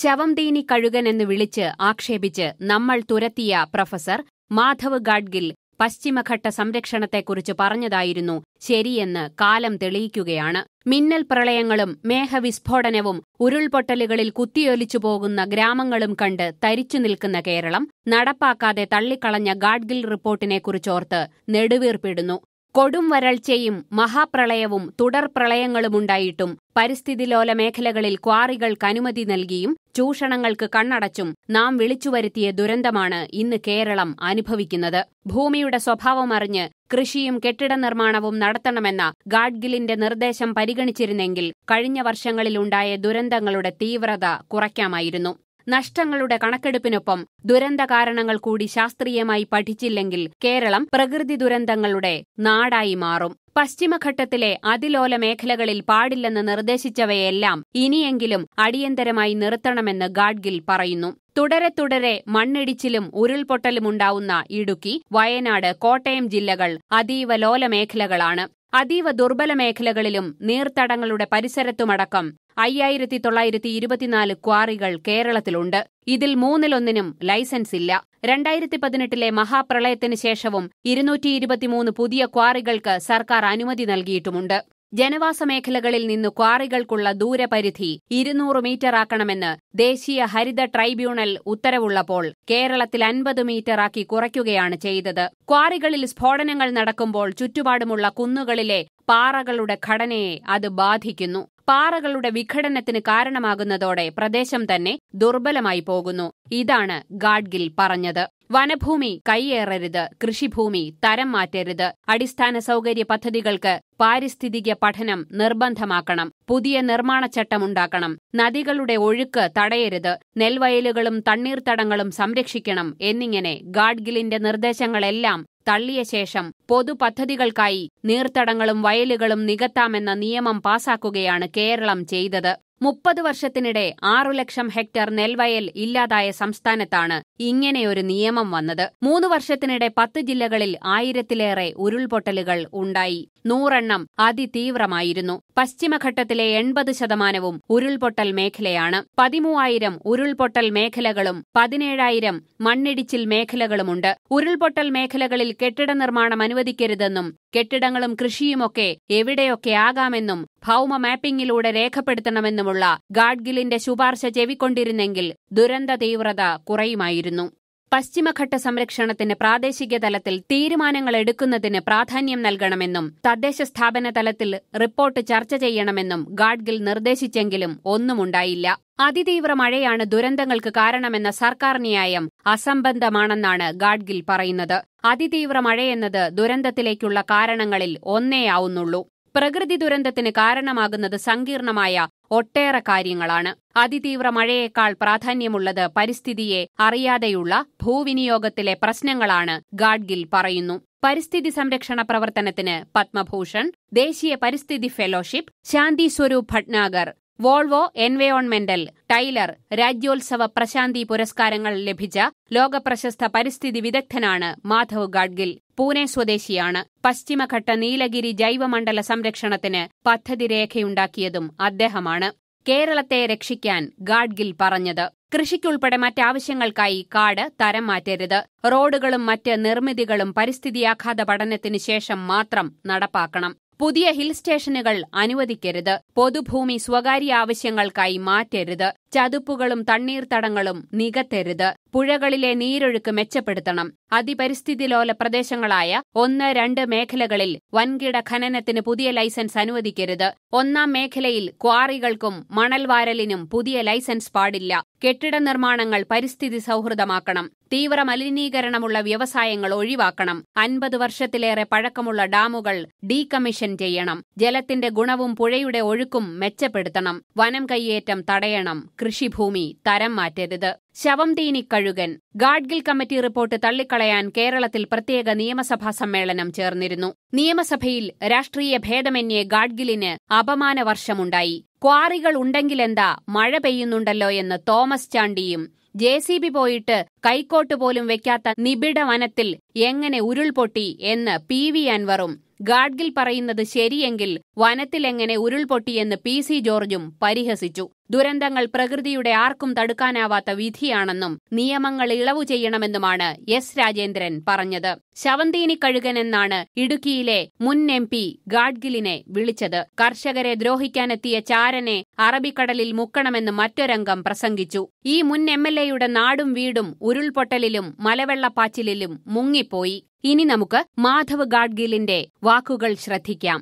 ശവം തീനി കഴുകൻ എന്ന് വിളിച്ച് ആക്ഷേപിച്ച് നമ്മൾ തുരത്തിയ പ്രൊഫസർ മാധവ് ഗാഡ്ഗിൽ പശ്ചിമഘട്ട സംരക്ഷണത്തെക്കുറിച്ച് പറഞ്ഞതായിരുന്നു ശരിയെന്ന് കാലം തെളിയിക്കുകയാണ് മിന്നൽ പ്രളയങ്ങളും മേഘവിസ്ഫോടനവും ഉരുൾപൊട്ടലുകളിൽ കുത്തിയൊലിച്ചു പോകുന്ന ഗ്രാമങ്ങളും കണ്ട് തരിച്ചു നിൽക്കുന്ന കേരളം നടപ്പാക്കാതെ തള്ളിക്കളഞ്ഞ ഗാഡ്ഗിൽ റിപ്പോർട്ടിനെക്കുറിച്ചോർത്ത് നെടുവീർപ്പിടുന്നു കൊടും വരൾച്ചയും മഹാപ്രളയവും തുടർ പ്രളയങ്ങളുമുണ്ടായിട്ടും പരിസ്ഥിതിലോല മേഖലകളിൽ ക്വാറികൾക്ക് അനുമതി നൽകിയും ചൂഷണങ്ങൾക്ക് കണ്ണടച്ചും നാം വിളിച്ചുവരുത്തിയ ദുരന്തമാണ് ഇന്ന് കേരളം അനുഭവിക്കുന്നത് ഭൂമിയുടെ സ്വഭാവമറിഞ്ഞ് കൃഷിയും കെട്ടിട നിർമ്മാണവും നടത്തണമെന്ന ഗാഡ്ഗിലിന്റെ നിർദ്ദേശം പരിഗണിച്ചിരുന്നെങ്കിൽ കഴിഞ്ഞ വർഷങ്ങളിലുണ്ടായ ദുരന്തങ്ങളുടെ തീവ്രത കുറയ്ക്കാമായിരുന്നു നഷ്ടങ്ങളുടെ കണക്കെടുപ്പിനൊപ്പം ദുരന്ത കാരണങ്ങൾ കൂടി ശാസ്ത്രീയമായി പഠിച്ചില്ലെങ്കിൽ കേരളം പ്രകൃതി ദുരന്തങ്ങളുടെ നാടായി മാറും പശ്ചിമഘട്ടത്തിലെ അതിലോല മേഖലകളിൽ പാടില്ലെന്ന് നിർദ്ദേശിച്ചവയെല്ലാം ഇനിയെങ്കിലും അടിയന്തരമായി നിർത്തണമെന്ന് ഗാഡ്ഗിൽ പറയുന്നു തുടരെ തുടരെ മണ്ണിടിച്ചിലും ഉരുൾപൊട്ടലുമുണ്ടാവുന്ന ഇടുക്കി വയനാട് കോട്ടയം ജില്ലകൾ അതീവ ലോല മേഖലകളാണ് അതീവ ദുർബല മേഖലകളിലും നീർത്തടങ്ങളുടെ പരിസരത്തുമടക്കം അയ്യായിരത്തി തൊള്ളായിരത്തി ഇരുപത്തിനാല് ക്വാറികൾ കേരളത്തിലുണ്ട് ഇതിൽ മൂന്നിലൊന്നിനും ലൈസൻസ് ഇല്ല രണ്ടായിരത്തി പതിനെട്ടിലെ മഹാപ്രളയത്തിന് ശേഷവും ഇരുന്നൂറ്റി ഇരുപത്തിമൂന്ന് പുതിയ ക്വാറികൾക്ക് സർക്കാർ അനുമതി നൽകിയിട്ടുമുണ്ട് ജനവാസ മേഖലകളിൽ നിന്ന് ക്വാറികൾക്കുള്ള ദൂരപരിധി ഇരുന്നൂറ് മീറ്ററാക്കണമെന്ന് ദേശീയ ഹരിത ട്രൈബ്യൂണൽ ഉത്തരവുള്ളപ്പോൾ കേരളത്തിൽ അൻപത് മീറ്ററാക്കി കുറയ്ക്കുകയാണ് ചെയ്തത് ക്വാറികളിൽ സ്ഫോടനങ്ങൾ നടക്കുമ്പോൾ ചുറ്റുപാടുമുള്ള കുന്നുകളിലെ പാറകളുടെ ഘടനയെ അത് ബാധിക്കുന്നു പാറകളുടെ വിഘടനത്തിന് കാരണമാകുന്നതോടെ പ്രദേശം തന്നെ ദുർബലമായി പോകുന്നു ഇതാണ് ഗാഡ്ഗിൽ പറഞ്ഞത് വനഭൂമി കൈയേറരുത് കൃഷിഭൂമി തരം മാറ്റരുത് അടിസ്ഥാന സൗകര്യ പദ്ധതികൾക്ക് പാരിസ്ഥിതിക പഠനം നിർബന്ധമാക്കണം പുതിയ നിർമ്മാണ ചട്ടമുണ്ടാക്കണം നദികളുടെ ഒഴുക്ക് തടയരുത് നെൽവയലുകളും തണ്ണീർത്തടങ്ങളും സംരക്ഷിക്കണം എന്നിങ്ങനെ ഗാഡ്ഗിലിന്റെ നിർദ്ദേശങ്ങളെല്ലാം തള്ളിയ ശേഷം പൊതുപദ്ധതികൾക്കായി നീർത്തടങ്ങളും വയലുകളും നികത്താമെന്ന നിയമം പാസാക്കുകയാണ് കേരളം ചെയ്തത് മുപ്പത് വർഷത്തിനിടെ ആറു ലക്ഷം ഹെക്ടർ നെൽവയൽ ഇല്ലാതായ സംസ്ഥാനത്താണ് ഇങ്ങനെയൊരു നിയമം വന്നത് മൂന്ന് വർഷത്തിനിടെ പത്ത് ജില്ലകളിൽ ആയിരത്തിലേറെ ഉരുൾപൊട്ടലുകൾ ഉണ്ടായി നൂറെണ്ണം അതിതീവ്രമായിരുന്നു പശ്ചിമഘട്ടത്തിലെ എൺപത് ശതമാനവും ഉരുൾപൊട്ടൽ മേഖലയാണ് പതിമൂവായിരം ഉരുൾപൊട്ടൽ മേഖലകളും പതിനേഴായിരം മണ്ണിടിച്ചിൽ മേഖലകളുമുണ്ട് ഉരുൾപൊട്ടൽ മേഖലകളിൽ കെട്ടിട നിർമ്മാണം അനുവദിക്കരുതെന്നും കെട്ടിടങ്ങളും കൃഷിയുമൊക്കെ എവിടെയൊക്കെ ആകാമെന്നും ഭൗമ മാപ്പിംഗിലൂടെ രേഖപ്പെടുത്തണമെന്നുമുള്ള ഗാഡ്ഗിലിന്റെ ശുപാർശ ചെവിക്കൊണ്ടിരുന്നെങ്കിൽ ദുരന്ത തീവ്രത കുറയുമായിരുന്നു പശ്ചിമഘട്ട സംരക്ഷണത്തിന് പ്രാദേശിക തലത്തിൽ തീരുമാനങ്ങൾ എടുക്കുന്നതിന് പ്രാധാന്യം നൽകണമെന്നും തദ്ദേശ സ്ഥാപന തലത്തിൽ റിപ്പോർട്ട് ചർച്ച ചെയ്യണമെന്നും ഗാഡ്ഗിൽ നിർദ്ദേശിച്ചെങ്കിലും ഒന്നുമുണ്ടായില്ല അതിതീവ്ര മഴയാണ് ദുരന്തങ്ങൾക്ക് കാരണമെന്ന സർക്കാർ ന്യായം അസംബന്ധമാണെന്നാണ് ഗാഡ്ഗിൽ പറയുന്നത് അതിതീവ്ര മഴയെന്നത് ദുരന്തത്തിലേക്കുള്ള കാരണങ്ങളിൽ ഒന്നേ ആവുന്നുള്ളൂ പ്രകൃതി ദുരന്തത്തിന് കാരണമാകുന്നത് സങ്കീർണമായ ഒട്ടേറെ കാര്യങ്ങളാണ് അതിതീവ്ര മഴയേക്കാൾ പ്രാധാന്യമുള്ളത് പരിസ്ഥിതിയെ അറിയാതെയുള്ള ഭൂവിനിയോഗത്തിലെ പ്രശ്നങ്ങളാണ് ഗാഡ്ഗിൽ പറയുന്നു പരിസ്ഥിതി സംരക്ഷണ പ്രവർത്തനത്തിന് പത്മഭൂഷൺ ദേശീയ പരിസ്ഥിതി ഫെലോഷിപ്പ് ശാന്തി സ്വരൂപ് ഭട്നാഗർ വോൾവോ എൻവയോൺമെന്റൽ ടൈലർ രാജ്യോത്സവ പ്രശാന്തി പുരസ്കാരങ്ങൾ ലഭിച്ച ലോകപ്രശസ്ത പരിസ്ഥിതി വിദഗ്ധനാണ് മാധവ് ഗാഡ്ഗിൽ പൂനെ സ്വദേശിയാണ് പശ്ചിമഘട്ട നീലഗിരി ജൈവമണ്ഡല സംരക്ഷണത്തിന് പദ്ധതി രേഖയുണ്ടാക്കിയതും അദ്ദേഹമാണ് കേരളത്തെ രക്ഷിക്കാൻ ഗാഡ്ഗിൽ പറഞ്ഞത് കൃഷിക്കുൾപ്പെടെ മറ്റാവശ്യങ്ങൾക്കായി കാട് തരം മാറ്റരുത് റോഡുകളും മറ്റ് നിർമ്മിതികളും പരിസ്ഥിതിയാഘാത പഠനത്തിനു ശേഷം മാത്രം നടപ്പാക്കണം പുതിയ ഹിൽ സ്റ്റേഷനുകൾ അനുവദിക്കരുത് പൊതുഭൂമി സ്വകാര്യ ആവശ്യങ്ങൾക്കായി മാറ്റരുത് ചതുപ്പുകളും തണ്ണീർത്തടങ്ങളും നികത്തരുത് പുഴകളിലെ നീരൊഴുക്ക് മെച്ചപ്പെടുത്തണം അതിപരിസ്ഥിതി ലോല പ്രദേശങ്ങളായ ഒന്ന് രണ്ട് മേഖലകളിൽ വൻകിട ഖനനത്തിന് പുതിയ ലൈസൻസ് അനുവദിക്കരുത് ഒന്നാം മേഖലയിൽ ക്വാറികൾക്കും മണൽവാരലിനും പുതിയ ലൈസൻസ് പാടില്ല കെട്ടിട നിർമ്മാണങ്ങൾ പരിസ്ഥിതി സൗഹൃദമാക്കണം തീവ്ര മലിനീകരണമുള്ള വ്യവസായങ്ങൾ ഒഴിവാക്കണം അൻപത് വർഷത്തിലേറെ പഴക്കമുള്ള ഡാമുകൾ ഡീകമ്മീഷൻ ചെയ്യണം ജലത്തിന്റെ ഗുണവും പുഴയുടെ ഒഴുക്കും മെച്ചപ്പെടുത്തണം വനം കയ്യേറ്റം തടയണം കൃഷിഭൂമി തരം മാറ്റരുത് ശവം തീനി കഴുകൻ ഗാഡ്ഗിൽ കമ്മിറ്റി റിപ്പോർട്ട് തള്ളിക്കളയാൻ കേരളത്തിൽ പ്രത്യേക നിയമസഭാ സമ്മേളനം ചേർന്നിരുന്നു നിയമസഭയിൽ രാഷ്ട്രീയ ഭേദമന്യേ ഗാഡ്ഗിലിന് അപമാന വർഷമുണ്ടായി ക്വാറികൾ ഉണ്ടെങ്കിലെന്താ മഴ പെയ്യുന്നുണ്ടല്ലോ എന്ന് തോമസ് ചാണ്ടിയും ജെ സി ബി പോയിട്ട് കൈക്കോട്ട് പോലും വെക്കാത്ത നിബിഡ വനത്തിൽ എങ്ങനെ ഉരുൾപൊട്ടി എന്ന് പി വി അൻവറും ഗാഡ്ഗിൽ പറയുന്നത് ശരിയെങ്കിൽ വനത്തിലെങ്ങനെ ഉരുൾപൊട്ടിയെന്ന് പി സി ജോർജും പരിഹസിച്ചു ദുരന്തങ്ങൾ പ്രകൃതിയുടെ ആർക്കും തടുക്കാനാവാത്ത വിധിയാണെന്നും നിയമങ്ങൾ ഇളവു ചെയ്യണമെന്നുമാണ് എസ് രാജേന്ദ്രൻ പറഞ്ഞത് ശവന്തീനി കഴുകൻ എന്നാണ് ഇടുക്കിയിലെ മുൻ എം പി ഗാഡ്ഗിലിനെ വിളിച്ചത് കർഷകരെ ദ്രോഹിക്കാനെത്തിയ ചാരനെ അറബിക്കടലിൽ മുക്കണമെന്ന് മറ്റൊരംഗം പ്രസംഗിച്ചു ഈ മുൻ എം എൽ എയുടെ നാടും വീടും ഉരുൾപൊട്ടലിലും മലവെള്ളപ്പാച്ചിലും മുങ്ങിപ്പോയി ഇനി നമുക്ക് മാധവ് ഗാഡ്ഗിലിന്റെ വാക്കുകൾ ശ്രദ്ധിക്കാം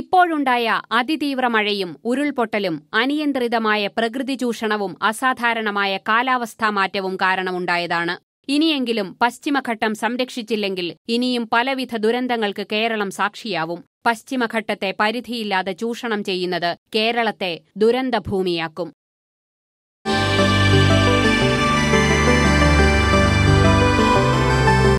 ഇപ്പോഴുണ്ടായ അതിതീവ്ര മഴയും ഉരുൾപൊട്ടലും അനിയന്ത്രിതമായ പ്രകൃതി ചൂഷണവും അസാധാരണമായ കാലാവസ്ഥാ മാറ്റവും കാരണമുണ്ടായതാണ് ഇനിയെങ്കിലും പശ്ചിമഘട്ടം സംരക്ഷിച്ചില്ലെങ്കിൽ ഇനിയും പലവിധ ദുരന്തങ്ങൾക്ക് കേരളം സാക്ഷിയാവും പശ്ചിമഘട്ടത്തെ പരിധിയില്ലാതെ ചൂഷണം ചെയ്യുന്നത് കേരളത്തെ ദുരന്തഭൂമിയാക്കും